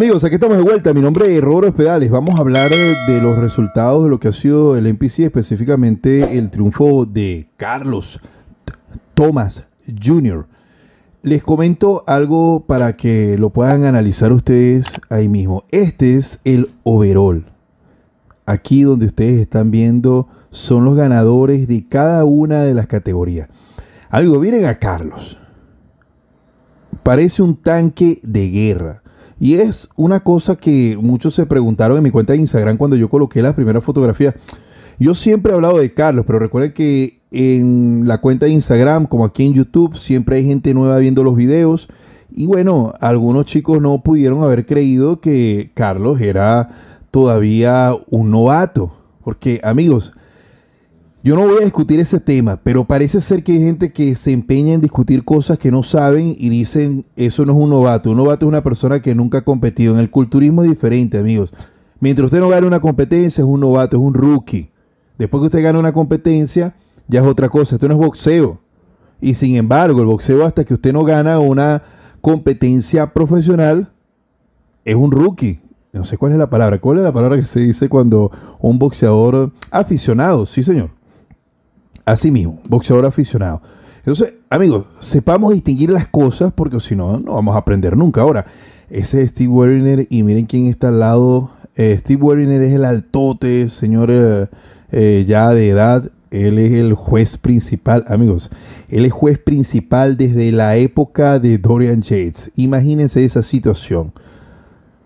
Amigos, aquí estamos de vuelta. Mi nombre es Roberto Pedales. Vamos a hablar de los resultados de lo que ha sido el NPC, específicamente el triunfo de Carlos Thomas Jr. Les comento algo para que lo puedan analizar ustedes ahí mismo. Este es el overall. Aquí donde ustedes están viendo son los ganadores de cada una de las categorías. Algo, miren a Carlos. Parece un tanque de guerra y es una cosa que muchos se preguntaron en mi cuenta de Instagram cuando yo coloqué la primera fotografía. Yo siempre he hablado de Carlos, pero recuerden que en la cuenta de Instagram, como aquí en YouTube, siempre hay gente nueva viendo los videos. Y bueno, algunos chicos no pudieron haber creído que Carlos era todavía un novato. Porque amigos, yo no voy a discutir ese tema, pero parece ser que hay gente que se empeña en discutir cosas que no saben y dicen, eso no es un novato. Un novato es una persona que nunca ha competido. En el culturismo es diferente, amigos. Mientras usted no gane una competencia, es un novato, es un rookie. Después que usted gana una competencia, ya es otra cosa. Esto no es boxeo. Y sin embargo, el boxeo hasta que usted no gana una competencia profesional, es un rookie no sé cuál es la palabra. ¿Cuál es la palabra que se dice cuando un boxeador aficionado? Sí, señor. Así mismo, boxeador aficionado. Entonces, amigos, sepamos distinguir las cosas porque si no, no vamos a aprender nunca. Ahora, ese es Steve Werner y miren quién está al lado. Eh, Steve Werner es el altote, señor eh, eh, ya de edad. Él es el juez principal, amigos. Él es juez principal desde la época de Dorian Yates. Imagínense esa situación.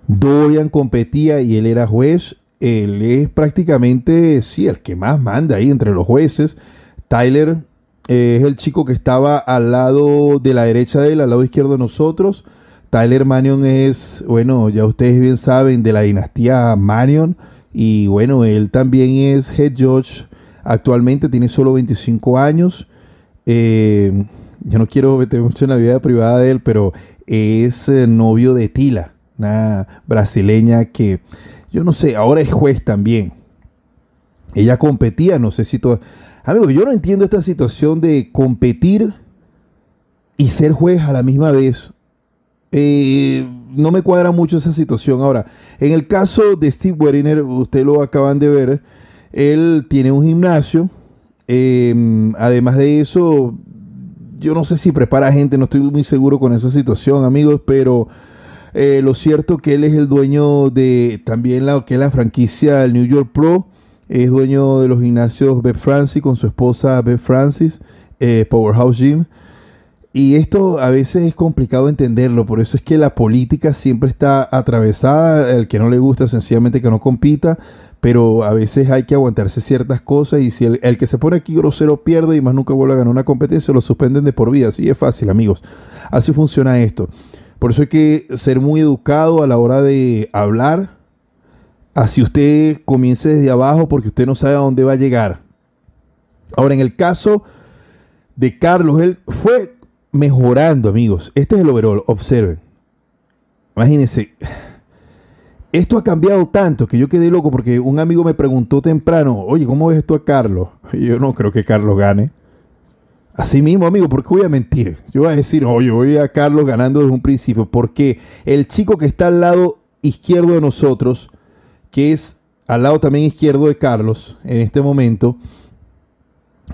Dorian competía y él era juez. Él es prácticamente, sí, el que más manda ahí entre los jueces. Tyler eh, es el chico que estaba al lado de la derecha de él, al lado izquierdo de nosotros. Tyler Manion es, bueno, ya ustedes bien saben, de la dinastía Manion Y bueno, él también es head judge. Actualmente tiene solo 25 años. Eh, yo no quiero meter mucho en la vida privada de él, pero es eh, novio de Tila, una brasileña que, yo no sé, ahora es juez también. Ella competía, no sé si todo. Amigos, yo no entiendo esta situación de competir y ser juez a la misma vez. Eh, no me cuadra mucho esa situación. Ahora, en el caso de Steve Weriner, ustedes lo acaban de ver, él tiene un gimnasio. Em, además de eso, yo no sé si prepara gente, no estoy muy seguro con esa situación, amigos, pero eh, lo cierto que él es el dueño de también la que la franquicia del New York Pro. Es dueño de los gimnasios Beth Francis con su esposa Beth Francis, eh, Powerhouse Gym. Y esto a veces es complicado entenderlo, por eso es que la política siempre está atravesada, el que no le gusta sencillamente que no compita, pero a veces hay que aguantarse ciertas cosas y si el, el que se pone aquí grosero pierde y más nunca vuelve a ganar una competencia, lo suspenden de por vida, así es fácil amigos, así funciona esto. Por eso hay que ser muy educado a la hora de hablar, Así usted comience desde abajo porque usted no sabe a dónde va a llegar. Ahora, en el caso de Carlos, él fue mejorando, amigos. Este es el overall, observen. Imagínense. Esto ha cambiado tanto que yo quedé loco porque un amigo me preguntó temprano, oye, ¿cómo ves esto a Carlos? yo no creo que Carlos gane. Así mismo, amigo, porque voy a mentir. Yo voy a decir, oye, voy a Carlos ganando desde un principio, porque el chico que está al lado izquierdo de nosotros que es al lado también izquierdo de Carlos en este momento.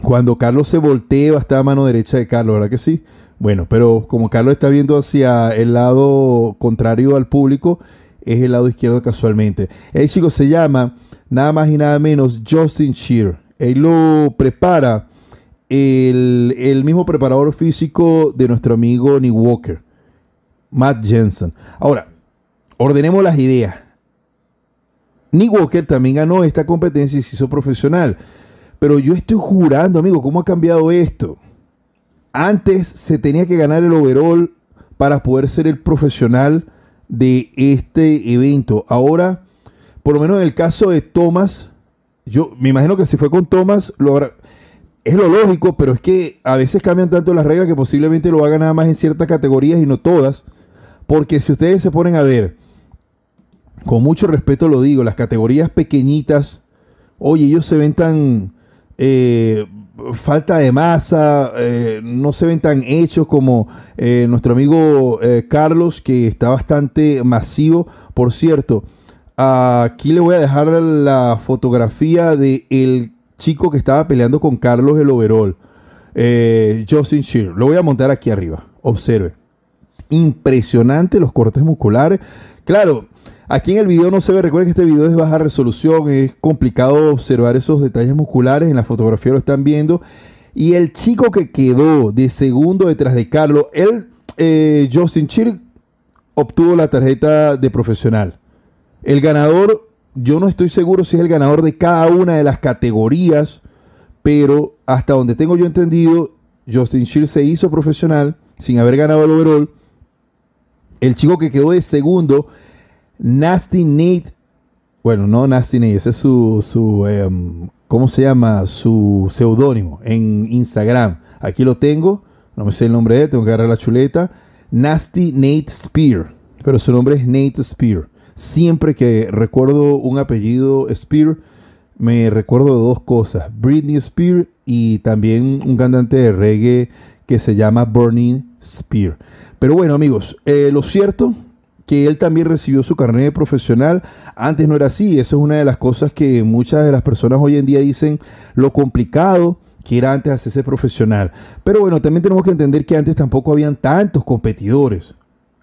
Cuando Carlos se voltea, está a mano derecha de Carlos, ¿verdad que sí? Bueno, pero como Carlos está viendo hacia el lado contrario al público, es el lado izquierdo casualmente. El chico se llama nada más y nada menos Justin Sheer Él lo prepara el, mismo preparador físico de nuestro amigo Nick Walker, Matt Jensen. Ahora, ordenemos las ideas Nick Walker también ganó esta competencia y se hizo profesional. Pero yo estoy jurando, amigo, ¿cómo ha cambiado esto? Antes se tenía que ganar el overall para poder ser el profesional de este evento. Ahora, por lo menos en el caso de Thomas, yo me imagino que si fue con Thomas, lo es lo lógico, pero es que a veces cambian tanto las reglas que posiblemente lo hagan nada más en ciertas categorías y no todas. Porque si ustedes se ponen a ver, con mucho respeto lo digo, las categorías pequeñitas, oye, ellos se ven tan eh, falta de masa, eh, no se ven tan hechos como eh, nuestro amigo Carlos, que está bastante masivo. Por cierto, aquí le voy a dejar la fotografía de el chico que estaba peleando con Carlos el overall, Justin Sheer. Lo voy a montar aquí arriba, observe. Impresionante los cortes musculares. Claro, Aquí en el video no se ve, recuerden que este video es de baja resolución, es complicado observar esos detalles musculares, en la fotografía lo están viendo. Y el chico que quedó de segundo detrás de Carlos, él, eh, Justin Chir, obtuvo la tarjeta de profesional. El ganador, yo no estoy seguro si es el ganador de cada una de las categorías, pero hasta donde tengo yo entendido, Justin Chir se hizo profesional sin haber ganado el overall. El chico que quedó de segundo Nasty Nate. Bueno, no Nasty Nate, ese es su, su em, ¿cómo se llama? Su seudónimo en Instagram. Aquí lo tengo, no me sé el nombre de tengo que agarrar la chuleta. Nasty Nate Spear, pero su nombre es Nate Spear. Siempre que recuerdo un apellido Spear, me recuerdo de dos cosas, Britney Spear y también un cantante de reggae que se llama Burning Spear. Pero bueno amigos, eh, lo cierto que él también recibió su carnet de profesional. Antes no era así. Eso es una de las cosas que muchas de las personas hoy en día dicen lo complicado que era antes hacerse profesional. Pero bueno, también tenemos que entender que antes tampoco habían tantos competidores.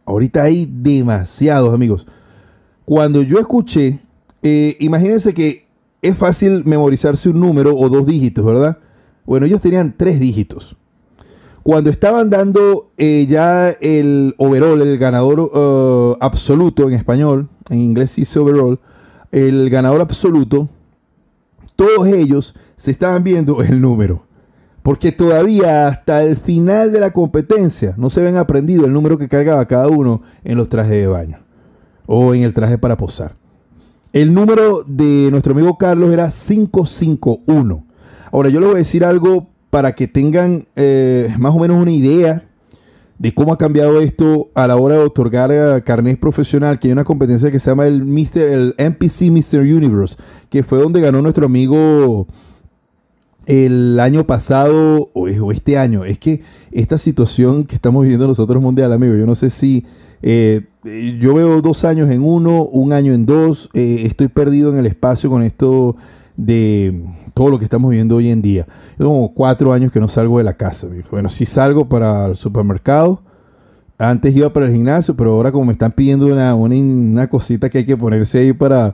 Ahorita hay demasiados, amigos. Cuando yo escuché, eh, imagínense que es fácil memorizarse un número o dos dígitos, ¿verdad? Bueno, ellos tenían tres dígitos cuando estaban dando eh, ya el overall, el ganador eh, absoluto en español, en inglés dice overall, el ganador absoluto, todos ellos se estaban viendo el número. Porque todavía hasta el final de la competencia no se habían aprendido el número que cargaba cada uno en los trajes de baño o en el traje para posar. El número de nuestro amigo Carlos era 551. Ahora yo le voy a decir algo para que tengan eh, más o menos una idea de cómo ha cambiado esto a la hora de otorgar a eh, carnet profesional, que hay una competencia que se llama el, Mister, el NPC Mr. Universe, que fue donde ganó nuestro amigo el año pasado o, este año. Es que esta situación que estamos viviendo nosotros mundial, amigo, yo no sé si eh, yo veo dos años en uno, un año en dos, estoy perdido en el espacio con esto de todo lo que estamos viviendo hoy en día. tengo como cuatro años que no salgo de la casa. Bueno, sí salgo para el supermercado. Antes iba para el gimnasio, pero ahora como me están pidiendo una, una, cosita que hay que ponerse ahí para,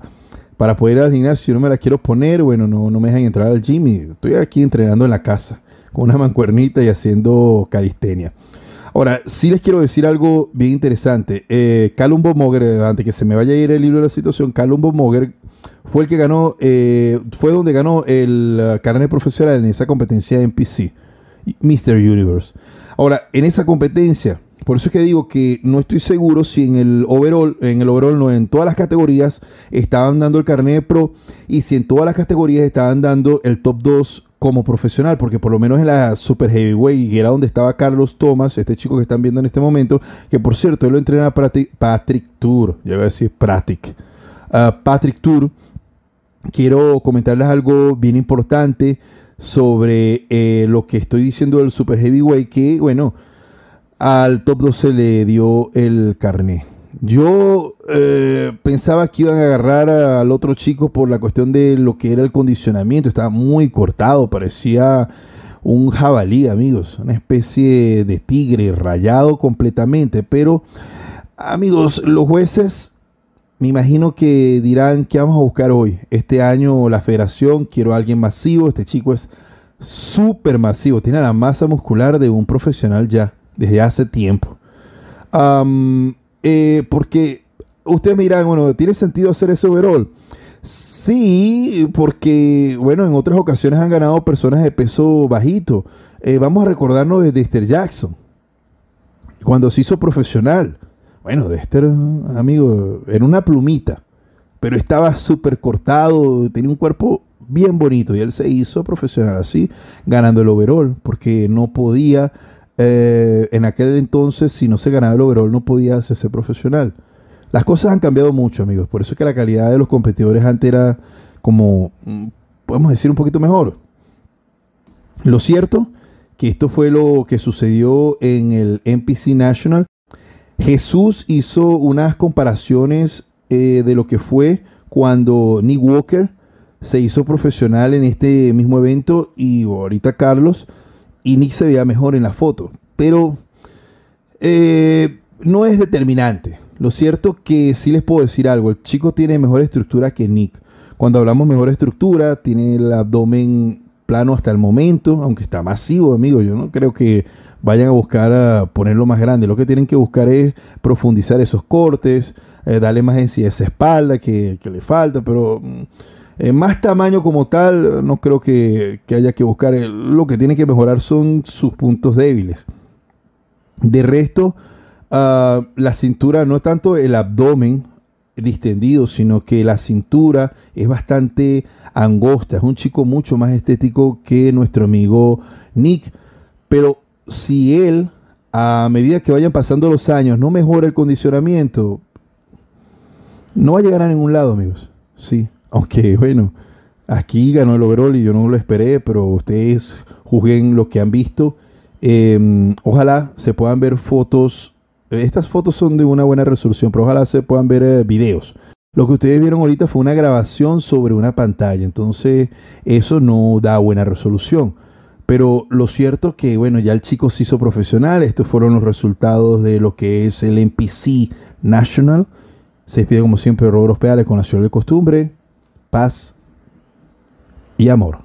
para poder ir al gimnasio, yo no me la quiero poner, bueno, no, no me dejan entrar al gym. estoy aquí entrenando en la casa, con una mancuernita y haciendo calistenia. Ahora, sí les quiero decir algo bien interesante. Eh, Calumbo Moger, antes que se me vaya a ir el libro de la situación, Calumbo Moger fue el que ganó, eh, fue donde ganó el carnet profesional en esa competencia en PC, Mr. Universe. Ahora, en esa competencia, por eso es que digo que no estoy seguro si en el overall, en el overall no, en todas las categorías estaban dando el carnet pro y si en todas las categorías estaban dando el top 2 como profesional, porque por lo menos en la Super Heavyweight, era donde estaba Carlos Thomas, este chico que están viendo en este momento, que por cierto, él lo entrena a Patrick, Tour, ya voy a decir Patrick, ah, Patrick Tour, quiero comentarles algo bien importante sobre eh, lo que estoy diciendo del Super Heavyweight, que bueno, al top 12 se le dio el carné. Yo eh, pensaba que iban a agarrar al otro chico por la cuestión de lo que era el condicionamiento. Estaba muy cortado, parecía un jabalí, amigos. Una especie de tigre rayado completamente. Pero, amigos, los jueces me imagino que dirán, ¿qué vamos a buscar hoy? Este año la federación, quiero a alguien masivo. Este chico es súper masivo. Tiene la masa muscular de un profesional ya, desde hace tiempo. Eh, porque ustedes miran, bueno, ¿tiene sentido hacer ese overall? Sí, porque, bueno, en otras ocasiones han ganado personas de peso bajito. Eh, vamos a recordarnos de Dexter Jackson, cuando se hizo profesional. Bueno, Dexter, amigo, era una plumita, pero estaba súper cortado, tenía un cuerpo bien bonito y él se hizo profesional así, ganando el overall, porque no podía eh, en aquel entonces, si no se ganaba el overall, no podía hacerse profesional. Las cosas han cambiado mucho, amigos. Por eso es que la calidad de los competidores antes era como, mm, podemos decir, un poquito mejor. Lo cierto que esto fue lo que sucedió en el NPC National. Jesús hizo unas comparaciones eh, de lo que fue cuando Nick Walker se hizo profesional en este mismo evento y ahorita Carlos y Nick se veía mejor en la foto, pero eh, no es determinante. Lo cierto que sí les puedo decir algo, el chico tiene mejor estructura que Nick. Cuando hablamos mejor estructura, tiene el abdomen plano hasta el momento, aunque está masivo, amigo. Yo no creo que vayan a buscar a ponerlo más grande. Lo que tienen que buscar es profundizar esos cortes, eh, darle más sí a esa espalda que, le falta, pero... Mm, en eh, más tamaño como tal, no creo que, haya que buscar. Eh, lo que tiene que mejorar son sus puntos débiles. De resto, ah, la cintura, no tanto el abdomen distendido, sino que la cintura es bastante angosta. Es un chico mucho más estético que nuestro amigo Nick. Pero si él, a medida que vayan pasando los años, no mejora el condicionamiento, no va a llegar a ningún lado, amigos. Sí, aunque bueno, aquí ganó el overall y yo no lo esperé, pero ustedes juzguen lo que han visto. Em, ojalá se puedan ver fotos. Estas fotos son de una buena resolución, pero ojalá se puedan ver eh, videos. Lo que ustedes vieron ahorita fue una grabación sobre una pantalla, entonces eso no da buena resolución. Pero lo cierto es que, bueno, ya el chico se hizo profesional. Estos fueron los resultados de lo que es el NPC National. Se despide como siempre Roberto Pedales con la ciudad de costumbre paz y amor.